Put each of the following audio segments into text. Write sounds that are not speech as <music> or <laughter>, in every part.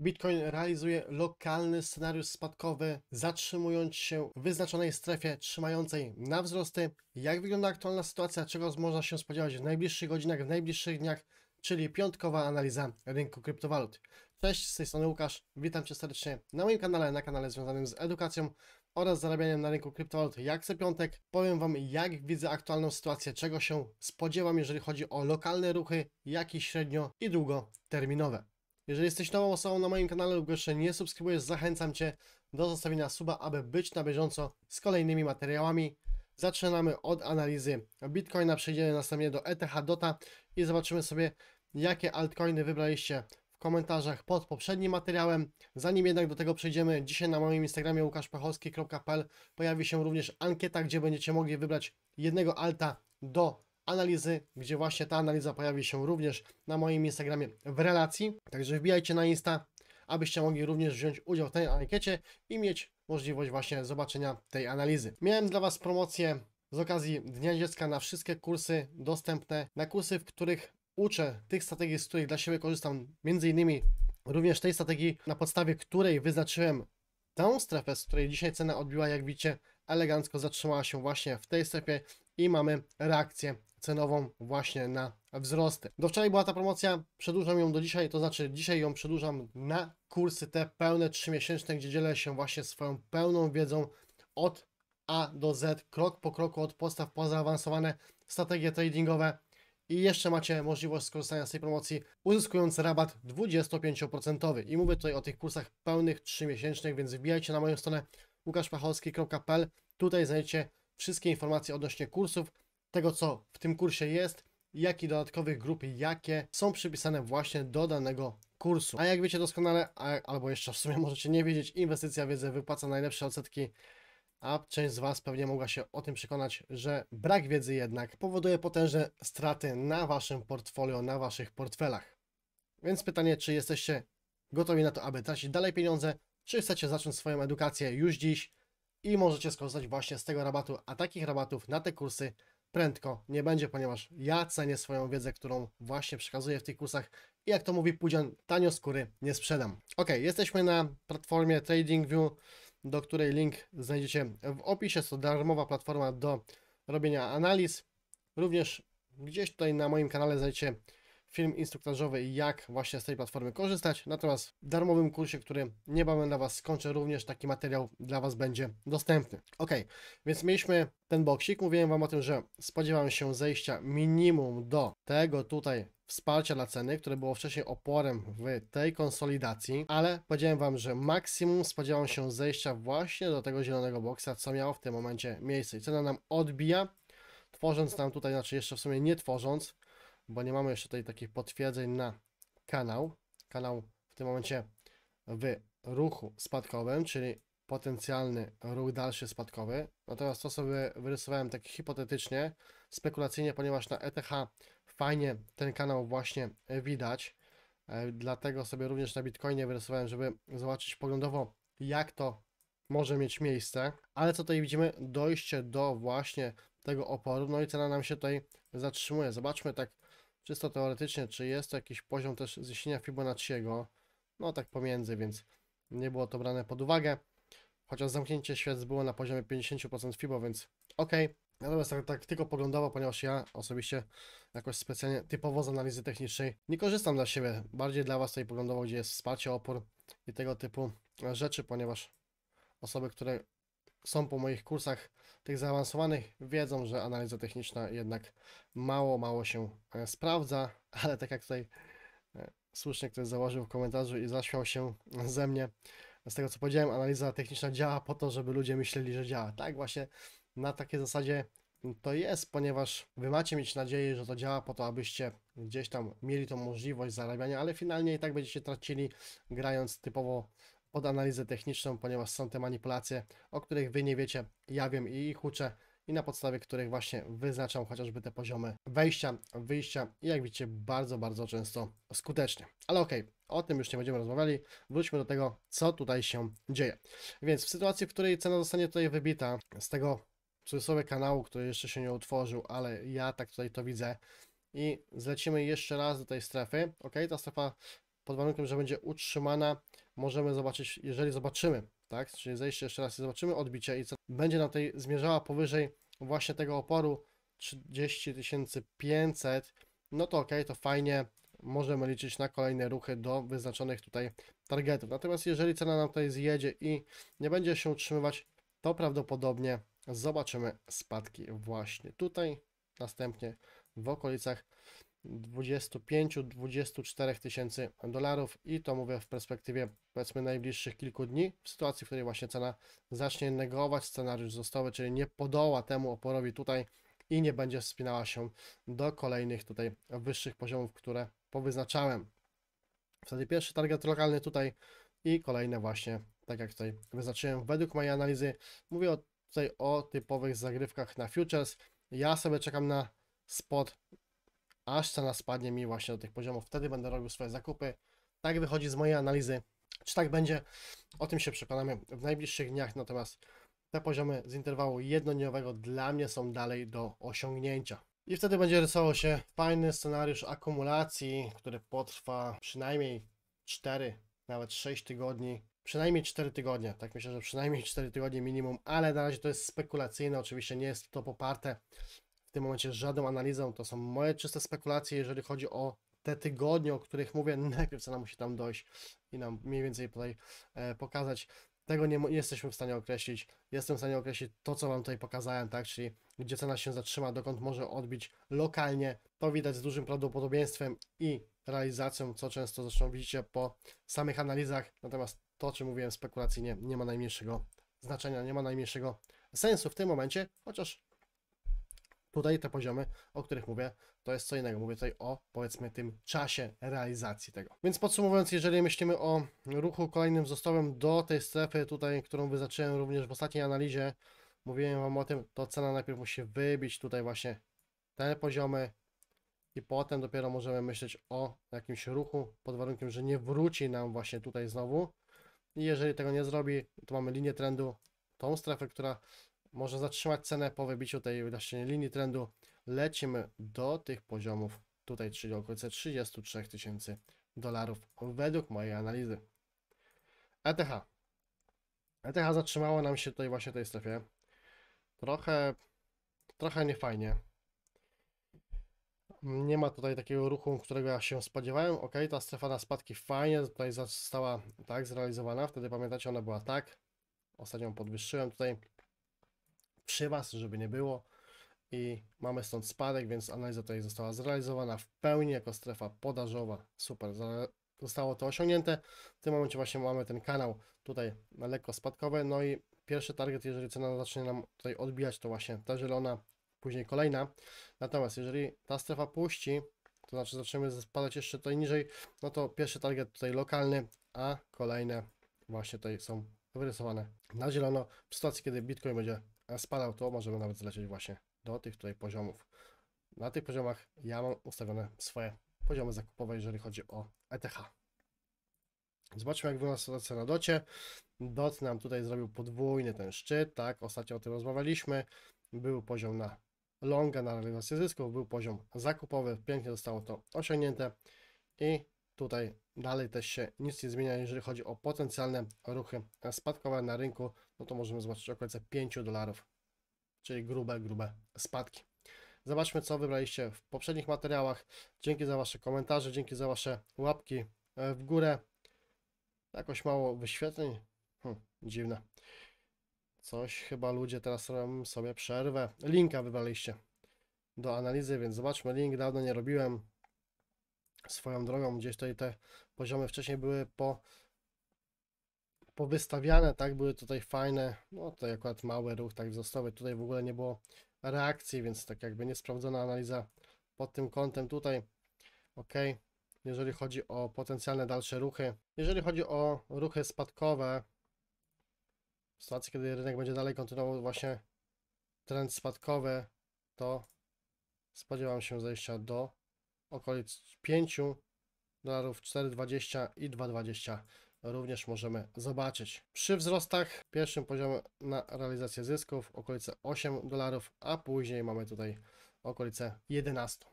Bitcoin realizuje lokalny scenariusz spadkowy, zatrzymując się w wyznaczonej strefie trzymającej na wzrosty. Jak wygląda aktualna sytuacja, czego można się spodziewać w najbliższych godzinach, w najbliższych dniach, czyli piątkowa analiza rynku kryptowalut. Cześć, z tej strony Łukasz, witam Cię serdecznie na moim kanale, na kanale związanym z edukacją oraz zarabianiem na rynku kryptowalut. Jak co piątek powiem Wam, jak widzę aktualną sytuację, czego się spodziewam, jeżeli chodzi o lokalne ruchy, jak i średnio i długoterminowe. Jeżeli jesteś nową osobą na moim kanale lub jeszcze nie subskrybujesz, zachęcam Cię do zostawienia suba, aby być na bieżąco z kolejnymi materiałami. Zaczynamy od analizy Bitcoina, przejdziemy następnie do ETH DOTA i zobaczymy sobie, jakie altcoiny wybraliście w komentarzach pod poprzednim materiałem. Zanim jednak do tego przejdziemy, dzisiaj na moim Instagramie łukaszpachowski.pl pojawi się również ankieta, gdzie będziecie mogli wybrać jednego alta do analizy, gdzie właśnie ta analiza pojawi się również na moim Instagramie w relacji. Także wbijajcie na Insta, abyście mogli również wziąć udział w tej ankiecie i mieć możliwość właśnie zobaczenia tej analizy. Miałem dla Was promocję z okazji Dnia Dziecka na wszystkie kursy dostępne, na kursy, w których uczę tych strategii, z których dla siebie korzystam, między innymi również tej strategii, na podstawie której wyznaczyłem tę strefę, z której dzisiaj cena odbiła, jak widzicie, elegancko zatrzymała się właśnie w tej strefie i mamy reakcję cenową właśnie na wzrosty. Do wczoraj była ta promocja, przedłużam ją do dzisiaj, to znaczy dzisiaj ją przedłużam na kursy te pełne 3-miesięczne, gdzie dzielę się właśnie swoją pełną wiedzą od A do Z, krok po kroku od podstaw po zaawansowane strategie tradingowe i jeszcze macie możliwość skorzystania z tej promocji, uzyskując rabat 25%. I mówię tutaj o tych kursach pełnych 3-miesięcznych, więc wbijajcie na moją stronę łukaszpachowski.pl. Tutaj znajdziecie wszystkie informacje odnośnie kursów, tego, co w tym kursie jest, jak i dodatkowych grup, jakie są przypisane właśnie do danego kursu. A jak wiecie doskonale, albo jeszcze w sumie <laughs> możecie nie wiedzieć, inwestycja wiedzy wypłaca najlepsze odsetki, a część z Was pewnie mogła się o tym przekonać, że brak wiedzy jednak powoduje potężne straty na Waszym portfolio, na Waszych portfelach. Więc pytanie, czy jesteście gotowi na to, aby tracić dalej pieniądze, czy chcecie zacząć swoją edukację już dziś i możecie skorzystać właśnie z tego rabatu, a takich rabatów na te kursy prędko nie będzie, ponieważ ja cenię swoją wiedzę, którą właśnie przekazuję w tych kursach i jak to mówi Pudzian, tanio skóry nie sprzedam. Ok, jesteśmy na platformie TradingView, do której link znajdziecie w opisie. To darmowa platforma do robienia analiz. Również gdzieś tutaj na moim kanale znajdziecie film instruktażowy, jak właśnie z tej platformy korzystać. Natomiast w darmowym kursie, który niebawem dla Was skończę, również taki materiał dla Was będzie dostępny. Ok, więc mieliśmy ten boksik. Mówiłem Wam o tym, że spodziewam się zejścia minimum do tego tutaj wsparcia dla ceny, które było wcześniej oporem w tej konsolidacji, ale powiedziałem Wam, że maksimum spodziewam się zejścia właśnie do tego zielonego boksa, co miało w tym momencie miejsce. I cena nam odbija, tworząc nam tutaj, znaczy jeszcze w sumie nie tworząc, bo nie mamy jeszcze tutaj takich potwierdzeń na kanał. Kanał w tym momencie w ruchu spadkowym, czyli potencjalny ruch dalszy spadkowy. Natomiast no to sobie wyrysowałem tak hipotetycznie, spekulacyjnie, ponieważ na ETH fajnie ten kanał właśnie widać. E, dlatego sobie również na Bitcoinie wyrysowałem, żeby zobaczyć poglądowo, jak to może mieć miejsce. Ale co tutaj widzimy? Dojście do właśnie tego oporu. No i cena nam się tutaj zatrzymuje. Zobaczmy tak Czysto teoretycznie, czy jest jakiś poziom też zniesienia Fibonacciego? No tak pomiędzy, więc nie było to brane pod uwagę. Chociaż zamknięcie świec było na poziomie 50% Fibo, więc ok. Natomiast tak, tak tylko poglądowo, ponieważ ja osobiście jakoś specjalnie typowo z analizy technicznej nie korzystam dla siebie. Bardziej dla Was tutaj poglądowo, gdzie jest wsparcie, opór i tego typu rzeczy, ponieważ osoby, które są po moich kursach tych zaawansowanych, wiedzą, że analiza techniczna jednak mało, mało się e, sprawdza, <laughs> ale tak jak tutaj e, słusznie ktoś założył w komentarzu i zaśmiał się ze mnie, z tego co powiedziałem, analiza techniczna działa po to, żeby ludzie myśleli, że działa. Tak właśnie na takiej zasadzie to jest, ponieważ wy macie mieć nadzieję, że to działa po to, abyście gdzieś tam mieli tą możliwość zarabiania, ale finalnie i tak będziecie tracili grając typowo pod analizę techniczną, ponieważ są te manipulacje, o których Wy nie wiecie, ja wiem i ich uczę i na podstawie których właśnie wyznaczam chociażby te poziomy wejścia, wyjścia i jak widzicie bardzo, bardzo często skutecznie. Ale okej, okay, o tym już nie będziemy rozmawiali, wróćmy do tego, co tutaj się dzieje. Więc w sytuacji, w której cena zostanie tutaj wybita z tego cudzysłowie kanału, który jeszcze się nie utworzył, ale ja tak tutaj to widzę, i zlecimy jeszcze raz do tej strefy. Ok, ta strefa pod warunkiem, że będzie utrzymana, możemy zobaczyć, jeżeli zobaczymy, tak, czyli zejście jeszcze raz i zobaczymy odbicie i co będzie na tej zmierzała powyżej właśnie tego oporu 30 500, no to ok, to fajnie, możemy liczyć na kolejne ruchy do wyznaczonych tutaj targetów. Natomiast jeżeli cena nam tutaj zjedzie i nie będzie się utrzymywać, to prawdopodobnie zobaczymy spadki właśnie tutaj, następnie w okolicach 25-24 tysięcy dolarów i to mówię w perspektywie powiedzmy najbliższych kilku dni, w sytuacji, w której właśnie cena zacznie negować scenariusz zostały, czyli nie podoła temu oporowi tutaj i nie będzie wspinała się do kolejnych tutaj wyższych poziomów, które powyznaczałem. Wtedy pierwszy target lokalny tutaj i kolejne właśnie, tak jak tutaj wyznaczyłem według mojej analizy. Mówię o, tutaj o typowych zagrywkach na futures. Ja sobie czekam na spot aż cena spadnie mi właśnie do tych poziomów. Wtedy będę robił swoje zakupy. Tak wychodzi z mojej analizy. Czy tak będzie? O tym się przekonamy w najbliższych dniach. Natomiast te poziomy z interwału jednodniowego dla mnie są dalej do osiągnięcia. I wtedy będzie rysował się fajny scenariusz akumulacji, który potrwa przynajmniej 4, nawet 6 tygodni. Przynajmniej 4 tygodnie, tak myślę, że przynajmniej 4 <laughs> tygodnie minimum, ale na razie to jest spekulacyjne, oczywiście nie jest to poparte tym momencie żadną analizą. To są moje czyste spekulacje, jeżeli chodzi o te tygodnie, o których mówię. <laughs> Najpierw cena musi tam dojść i nam mniej więcej tutaj e, pokazać. Tego nie, nie jesteśmy w stanie określić. Jestem w stanie określić to, co Wam tutaj pokazałem, tak? Czyli gdzie cena się zatrzyma, dokąd może odbić lokalnie. To widać z dużym prawdopodobieństwem i realizacją, co często zresztą widzicie po samych analizach. Natomiast to, o czym mówiłem spekulacyjnie, nie ma najmniejszego znaczenia, nie ma najmniejszego sensu w tym momencie, chociaż Tutaj te poziomy, o których mówię, to jest co innego. Mówię tutaj o, powiedzmy, tym czasie realizacji tego. Więc podsumowując, jeżeli myślimy o ruchu kolejnym wzrostowym do tej strefy tutaj, którą wyznaczyłem również w ostatniej analizie, mówiłem Wam o tym, to cena najpierw musi wybić tutaj właśnie te poziomy i potem dopiero możemy myśleć o jakimś ruchu pod warunkiem, że nie wróci nam właśnie tutaj znowu. I jeżeli tego nie zrobi, to mamy linię trendu, tą strefę, która może zatrzymać cenę po wybiciu tej właśnie linii trendu. Lecimy do tych poziomów tutaj, czyli okolice 33 tysięcy dolarów według mojej analizy. ETH. ETH zatrzymało nam się tutaj właśnie w tej strefie. Trochę, trochę niefajnie. Nie ma tutaj takiego ruchu, którego ja się spodziewałem. Ok, ta strefa na spadki fajnie tutaj została tak zrealizowana. Wtedy pamiętacie, ona była tak. Ostatnią podwyższyłem tutaj przy Was, żeby nie było. I mamy stąd spadek, więc analiza tutaj została zrealizowana w pełni jako strefa podażowa. Super, zostało to osiągnięte. W tym momencie właśnie mamy ten kanał tutaj lekko spadkowy. No i pierwszy target, jeżeli cena zacznie nam tutaj odbijać, to właśnie ta zielona, później kolejna. Natomiast jeżeli ta strefa puści, to znaczy zaczniemy spadać jeszcze tutaj niżej, no to pierwszy target tutaj lokalny, a kolejne właśnie tutaj są wyrysowane na zielono w sytuacji, kiedy Bitcoin będzie spadał to, możemy nawet zlecieć właśnie do tych tutaj poziomów. Na tych poziomach ja mam ustawione swoje poziomy zakupowe, jeżeli chodzi o ETH. Zobaczmy, jak wygląda sytuacja na docie. Dot nam tutaj zrobił podwójny ten szczyt, tak? Ostatnio o tym rozmawialiśmy. Był poziom na longa, na realizację zysków, był poziom zakupowy. Pięknie zostało to osiągnięte i tutaj dalej też się nic nie zmienia, jeżeli chodzi o potencjalne ruchy spadkowe na rynku, no to możemy zobaczyć okolice 5 dolarów, czyli grube, grube spadki. Zobaczmy, co wybraliście w poprzednich materiałach. Dzięki za Wasze komentarze, dzięki za Wasze łapki e, w górę. Jakoś mało wyświetleń. Hm, dziwne. Coś chyba ludzie teraz robią sobie przerwę. Linka wybraliście do analizy, więc zobaczmy link. Dawno nie robiłem swoją drogą. Gdzieś tutaj te poziomy wcześniej były po powystawiane, tak, były tutaj fajne, no tutaj akurat mały ruch, tak wzrostowy, tutaj w ogóle nie było reakcji, więc tak jakby niesprawdzona analiza pod tym kątem tutaj, ok, jeżeli chodzi o potencjalne dalsze ruchy, jeżeli chodzi o ruchy spadkowe, w sytuacji, kiedy rynek będzie dalej kontynuował właśnie trend spadkowy, to spodziewam się zejścia do okolic 5 dolarów 4,20 i 2,20 również możemy zobaczyć. Przy wzrostach pierwszym poziomem na realizację zysków okolice 8 dolarów, a później mamy tutaj okolice 11.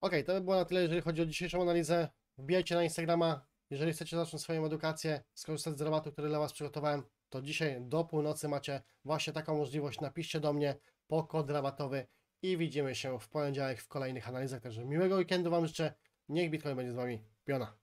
Ok, to by było na tyle, jeżeli chodzi o dzisiejszą analizę. Wbijajcie na Instagrama. Jeżeli chcecie zacząć swoją edukację, skorzystać z rabatu, który dla Was przygotowałem, to dzisiaj do północy macie właśnie taką możliwość. Napiszcie do mnie po kod rabatowy i widzimy się w poniedziałek w kolejnych analizach. Także miłego weekendu Wam życzę. Niech Bitcoin będzie z Wami piona.